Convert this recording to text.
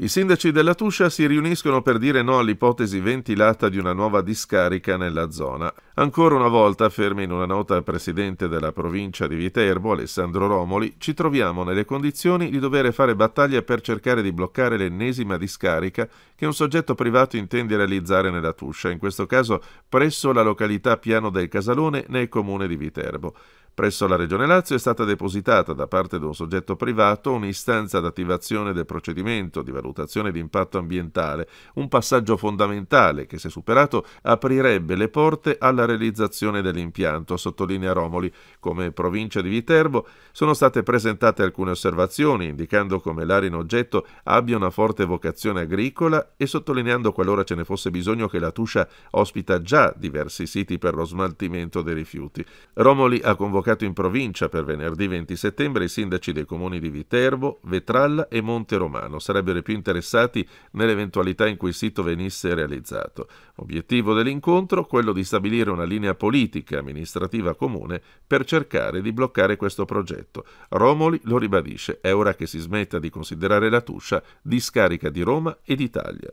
I sindaci della Tuscia si riuniscono per dire no all'ipotesi ventilata di una nuova discarica nella zona. Ancora una volta, afferma in una nota al presidente della provincia di Viterbo, Alessandro Romoli, ci troviamo nelle condizioni di dover fare battaglia per cercare di bloccare l'ennesima discarica che un soggetto privato intende realizzare nella Tuscia, in questo caso presso la località Piano del Casalone nel comune di Viterbo. Presso la Regione Lazio è stata depositata da parte di un soggetto privato un'istanza d'attivazione del procedimento di valutazione di impatto ambientale, un passaggio fondamentale che se superato aprirebbe le porte alla realizzazione dell'impianto, sottolinea Romoli. Come provincia di Viterbo sono state presentate alcune osservazioni indicando come l'area in oggetto abbia una forte vocazione agricola e sottolineando qualora ce ne fosse bisogno che la Tuscia ospita già diversi siti per lo smaltimento dei rifiuti. Romoli ha convocato convocato in provincia per venerdì 20 settembre i sindaci dei comuni di Viterbo, Vetralla e Monte Romano. Sarebbero i più interessati nell'eventualità in cui il sito venisse realizzato. Obiettivo dell'incontro? Quello di stabilire una linea politica e amministrativa comune per cercare di bloccare questo progetto. Romoli lo ribadisce, è ora che si smetta di considerare la Tuscia discarica di Roma e d'Italia.